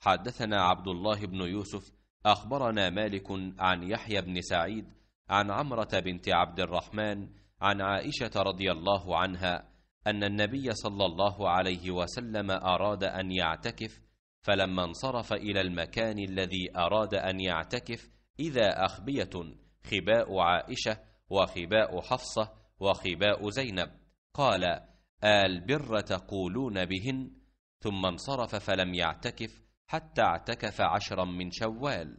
حدثنا عبد الله بن يوسف أخبرنا مالك عن يحيى بن سعيد عن عمرة بنت عبد الرحمن عن عائشة رضي الله عنها أن النبي صلى الله عليه وسلم أراد أن يعتكف فلما انصرف إلى المكان الذي أراد أن يعتكف إذا أخبية خباء عائشة وخباء حفصة وخباء زينب قال آل بر تقولون بهن ثم انصرف فلم يعتكف حتى اعتكف عشرا من شوال